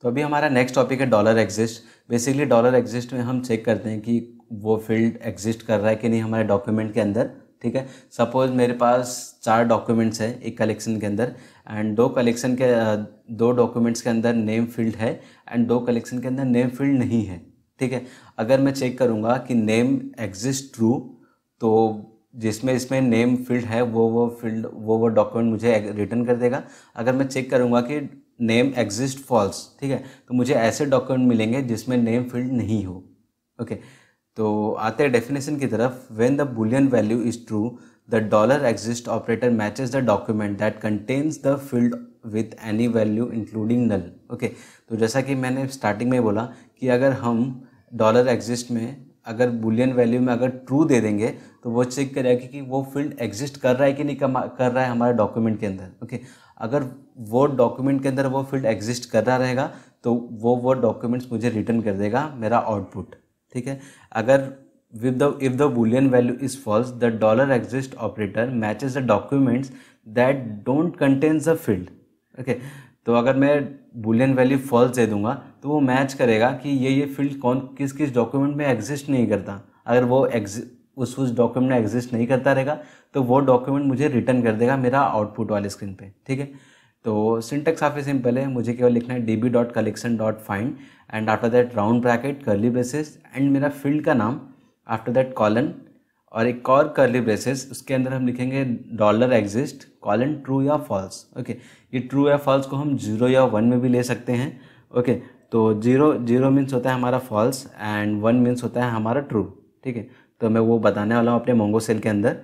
तो अभी हमारा नेक्स्ट टॉपिक है dollar exist basically dollar exist में हम चेक करते हैं कि वो फील्ड एग्जिस्ट कर रहा है कि नहीं हमारे डॉक्यूमेंट के अंदर ठीक है सपोज मेरे पास चार डॉक्यूमेंट्स हैं एक कलेक्शन के अंदर एंड दो कलेक्शन के दो डॉक्यूमेंट्स के अंदर नेम फील्ड है एंड दो कलेक्शन के अंदर नेम फील्ड नहीं है ठीक है अगर मैं चेक करूँगा कि नेम एग्जिस्ट ट्रू तो जिसमें इसमें नेम फील्ड है वो वो फील्ड वो वो डॉक्यूमेंट मुझे रिटर्न कर देगा अगर मैं चेक करूँगा कि नेम एग्जिस्ट फॉल्स ठीक है तो मुझे ऐसे डॉक्यूमेंट मिलेंगे जिसमें नेम फील्ड नहीं हो ओके तो आते हैं डेफिनेशन की तरफ when the boolean value is true the dollar exist operator matches the document that contains the field with any value including null okay तो जैसा कि मैंने स्टार्टिंग में बोला कि अगर हम डॉलर एग्जिस्ट में अगर बुलियन वैल्यू में अगर ट्रू दे देंगे तो वो चेक करेगा कि वो फील्ड एग्जिस्ट कर रहा है कि नहीं कर रहा है हमारे डॉक्यूमेंट के अंदर ओके अगर वो डॉक्यूमेंट के अंदर वो फील्ड एग्जिस्ट कर रहा रहेगा तो वो वो डॉक्यूमेंट्स मुझे रिटर्न कर देगा मेरा आउटपुट ठीक है अगर with the if the boolean value is false the dollar exist operator matches the documents that don't contains a field okay तो अगर मैं बुलियन वैल्यू फॉल्स दे दूंगा तो वो मैच करेगा कि ये ये फील्ड कौन किस किस डॉक्यूमेंट में एग्जिस्ट नहीं करता अगर वो उस उस डॉक्यूमेंट में एग्जिस्ट नहीं करता रहेगा तो वो डॉक्यूमेंट मुझे रिटर्न कर देगा मेरा आउटपुट वाले स्क्रीन पे ठीक है तो सिंटेक्स काफ़ी सिंपल है मुझे केवल लिखना है D B dot collection dot find and after that round bracket curly braces and मेरा फील्ड का नाम आफ्टर दैट कॉलन और एक और करली ब्रेसेस उसके अंदर हम लिखेंगे dollar exist colon and true या फॉल्स ओके ये ट्रू या फॉल्स को हम जीरो या वन में भी ले सकते हैं ओके तो जीरो जीरो मीन्स होता है हमारा फॉल्स एंड वन मीन्स होता है हमारा ट्रू ठीक है तो मैं वो बताने वाला हूँ अपने मोंगो सेल के अंदर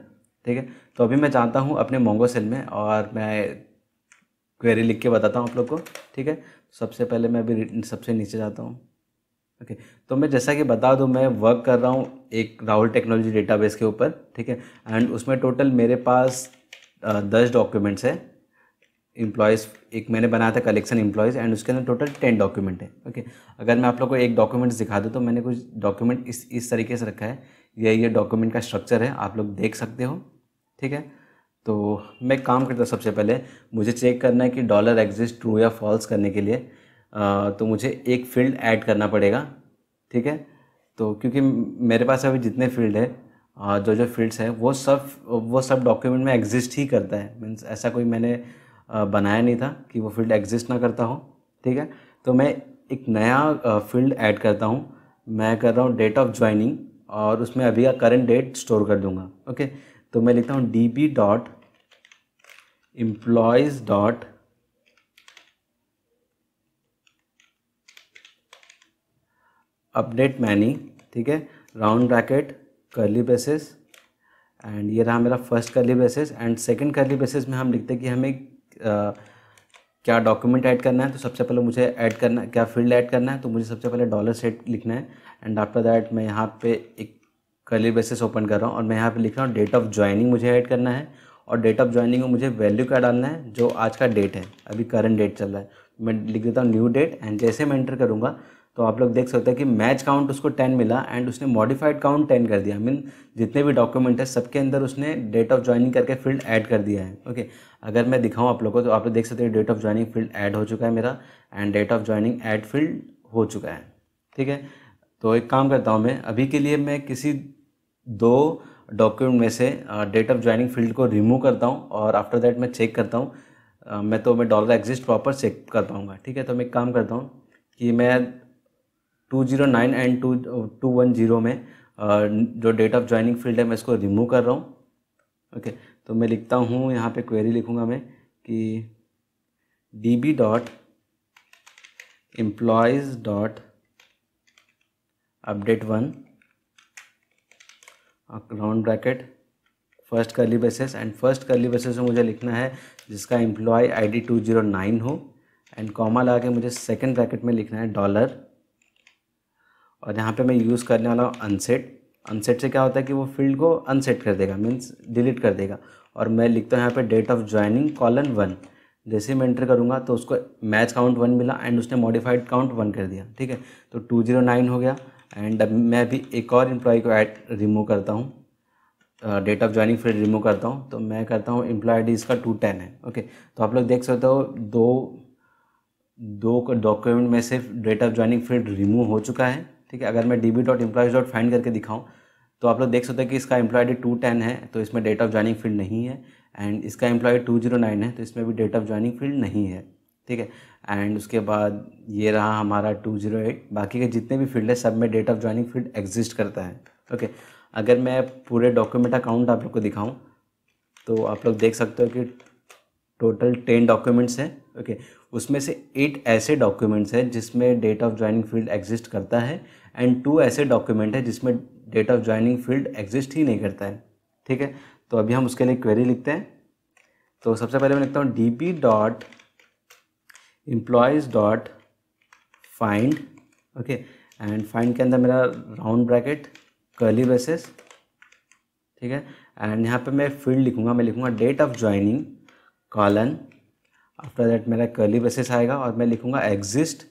ठीक है तो अभी मैं चाहता हूँ अपने मोंगो सेल में और मैं क्वेरी लिख के बताता हूँ आप लोग को ठीक है सबसे पहले मैं अभी सबसे नीचे जाता हूँ ओके okay. तो मैं जैसा कि बता दूं मैं वर्क कर रहा हूँ एक राहुल टेक्नोलॉजी डेटाबेस के ऊपर ठीक है एंड उसमें टोटल मेरे पास दस डॉक्यूमेंट्स है इम्प्लॉयज़ एक मैंने बनाया था कलेक्शन इम्प्लॉयज़ एंड उसके अंदर टोटल टेन डॉक्यूमेंट है ओके okay. अगर मैं आप लोग को एक डॉक्यूमेंट्स दिखा दूँ तो मैंने कुछ डॉक्यूमेंट इस इस तरीके से रखा है यह ये डॉक्यूमेंट का स्ट्रक्चर है आप लोग देख सकते हो ठीक है तो मैं काम करता हूँ सबसे पहले मुझे चेक करना है कि डॉलर एग्जिस्ट ट्रू या फॉल्स करने के लिए आ, तो मुझे एक फील्ड ऐड करना पड़ेगा ठीक है तो क्योंकि मेरे पास अभी जितने फील्ड है जो जो फील्ड्स हैं वो सब वो सब डॉक्यूमेंट में एग्जिस्ट ही करता है मीन्स ऐसा कोई मैंने बनाया नहीं था कि वो फील्ड एग्जिस्ट ना करता हो ठीक है तो मैं एक नया फील्ड ऐड करता हूँ मैं कर रहा हूँ डेट ऑफ ज्वाइनिंग और उसमें अभी का करंट डेट स्टोर कर दूँगा ओके तो मैं लिखता हूँ D B dot employees dot update many ठीक है round bracket curly braces and ये रहा मेरा first curly braces and second curly braces में हम लिखते हैं कि हमें आ, क्या डॉक्यूमेंट ऐड करना है तो सबसे पहले मुझे ऐड करना क्या फील्ड ऐड करना है तो मुझे सबसे पहले डॉलर सेट लिखना है एंड आफ्टर दैट मैं यहाँ पे एक करली बेसिस ओपन कर रहा हूँ और मैं यहाँ पे लिख रहा हूँ डेट ऑफ ज्वाइनिंग मुझे ऐड करना है और डेट ऑफ ज्वाइनिंग में मुझे वैल्यू क्या डालना है जो आज का डेट है अभी करंट डेट चल रहा है मैं लिख देता हूँ न्यू डेट एंड जैसे मैं एंटर करूँगा तो आप लोग देख सकते हैं कि मैच काउंट उसको टेन मिला एंड उसने मॉडिफाइड काउंट टेन कर दिया मीन जितने भी डॉक्यूमेंट है सबके अंदर उसने डेट ऑफ ज्वाइनिंग करके फील्ड ऐड कर दिया है ओके अगर मैं दिखाऊँ आप लोग को तो आप लोग देख सकते हैं date of joining field add हो चुका है मेरा and date of joining add field हो चुका है ठीक है तो एक काम करता हूँ मैं अभी के लिए मैं किसी दो डॉक्यूमेंट में से डेट ऑफ ज्वाइनिंग फील्ड को रिमूव करता हूँ और आफ्टर दैट मैं चेक करता हूँ मैं तो मैं डॉलर एग्जिस्ट प्रॉपर चेक कर पाऊँगा ठीक है तो मैं एक काम करता हूँ कि मैं 209 एंड 210 में जो डेट ऑफ ज्वाइनिंग फील्ड है मैं इसको रिमूव कर रहा हूँ ओके तो मैं लिखता हूँ यहाँ पे क्वेरी लिखूँगा मैं कि D B dot employees dot update one round bracket first curly braces and first curly braces में मुझे लिखना है जिसका employee ID two zero nine हो एंड कॉमा लगा के मुझे सेकेंड ब्रैकेट में लिखना है डॉलर और यहाँ पे मैं यूज़ करने वाला हूँ अनसेट अनसेट से क्या होता है कि वो फील्ड को अनसेट कर देगा मीन्स डिलीट कर देगा और मैं लिखता हूँ यहाँ पे date of joining colon one जैसे मैं एंटर करूँगा तो उसको मैच काउंट वन मिला एंड उसने मॉडिफाइड काउंट वन कर दिया ठीक है तो टू जीरो नाइन हो गया एंड अब मैं अभी एक और एम्प्लॉय को ऐड रिमूव करता हूँ date of joining field remove करता हूँ तो मैं करता हूँ एम्प्लॉय आई डी इसका टू टेन है ओके तो आप लोग देख सकते हो दो दो डॉक्यूमेंट में से date of joining field remove हो चुका है ठीक है अगर मैं D B dot employees dot find करके दिखाऊँ तो आप लोग देख सकते हैं कि इसका एम्प्लॉय डी टू टेन है तो इसमें डेट ऑफ ज्वाइनिंग फील्ड नहीं है एंड इसका एम्प्लॉय टू जीरो नाइन है तो इसमें भी डेट ऑफ ज्वाइनिंग फील्ड नहीं है ठीक है एंड उसके बाद ये रहा हमारा टू जीरो एट बाकी के जितने भी फील्ड है सब में date of joining field exist करता है ओके अगर मैं पूरे डॉक्यूमेंट अकाउंट आप लोग को दिखाऊँ तो आप लोग देख सकते हो कि टोटल टेन डॉक्यूमेंट्स हैं ओके उसमें से एट ऐसे डॉक्यूमेंट्स हैं जिसमें date of joining field exist करता है एंड टू ऐसे डॉक्यूमेंट है जिसमें date of joining field exist ही नहीं करता है ठीक है तो अभी हम उसके लिए क्वेरी लिखते हैं तो सबसे पहले मैं लिखता हूँ D P dot employees dot find okay and find के अंदर मेरा राउंड ब्रैकेट कर्ली बेसिस ठीक है एंड यहाँ पे मैं फील्ड लिखूंगा मैं लिखूँगा date of joining colon after that मेरा कर्ली ब्रेसेस आएगा और मैं लिखूँगा exist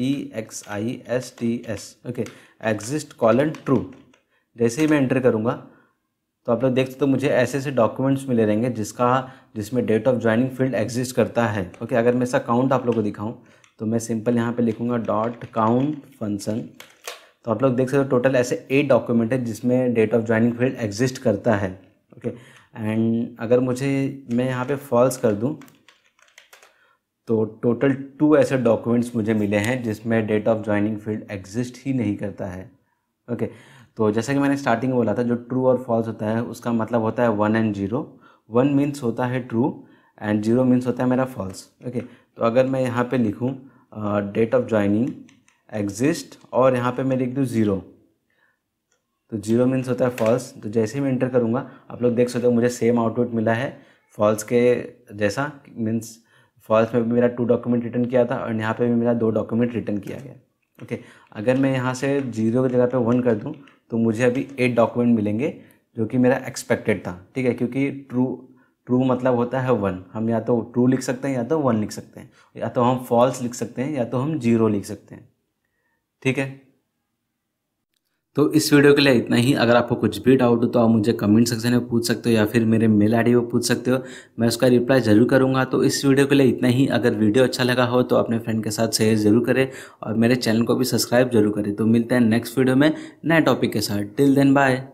E X I S T S okay exist colon true जैसे ही मैं एंटर करूँगा तो आप लोग देखते तो मुझे ऐसे ऐसे डॉक्यूमेंट्स मिले रहेंगे जिसका जिसमें date of joining field exist करता है ओके okay, अगर मैं ऐसा काउंट आप लोग को दिखाऊँ तो मैं सिंपल यहाँ पे लिखूँगा डॉट काउंट फंक्शन तो आप लोग देख सकते हो तो टोटल ऐसे एट डॉक्यूमेंट है जिसमें date of joining field exist करता है ओके okay, एंड अगर मुझे मैं यहाँ पे फॉल्स कर दूँ तो टोटल टू ऐसे डॉक्यूमेंट्स मुझे मिले हैं जिसमें date of joining field exist ही नहीं करता है ओके okay, तो जैसा कि मैंने स्टार्टिंग में बोला था जो ट्रू और फॉल्स होता है उसका मतलब होता है one and zero one means होता है ट्रू एंड जीरो मीन्स होता है मेरा फॉल्स ओके okay, तो अगर मैं यहाँ पे लिखूँ डेट ऑफ ज्वाइनिंग एग्जिस्ट और यहाँ पे मैं लिख दूँ ज़ीरो तो जीरो मीन्स होता है फॉल्स तो जैसे ही मैं इंटर करूँगा आप लोग देख सकते हो मुझे सेम आउटपुट मिला है फॉल्स के जैसा मीन्स फॉल्स में भी मेरा टू डॉक्यूमेंट रिटर्न किया था और यहाँ पे भी मेरा दो डॉक्यूमेंट रिटर्न किया गया ओके okay, अगर मैं यहाँ से जीरो की जगह पे वन कर दूँ तो मुझे अभी एट डॉक्यूमेंट मिलेंगे जो कि मेरा एक्सपेक्टेड था ठीक है क्योंकि ट्रू ट्रू मतलब होता है वन हम या तो ट्रू लिख सकते हैं या तो वन लिख सकते हैं या तो हम फॉल्स लिख सकते हैं या तो हम जीरो लिख सकते हैं ठीक है तो इस वीडियो के लिए इतना ही अगर आपको कुछ भी डाउट हो तो आप मुझे कमेंट सेक्शन में पूछ सकते हो या फिर मेरे मेल आईडी पर पूछ सकते हो मैं उसका रिप्लाई ज़रूर करूँगा तो इस वीडियो के लिए इतना ही अगर वीडियो अच्छा लगा हो तो अपने फ्रेंड के साथ शेयर ज़रूर करें और मेरे चैनल को भी सब्सक्राइब जरूर करें तो मिलते हैं नेक्स्ट वीडियो में नए टॉपिक के साथ टिल देन बाय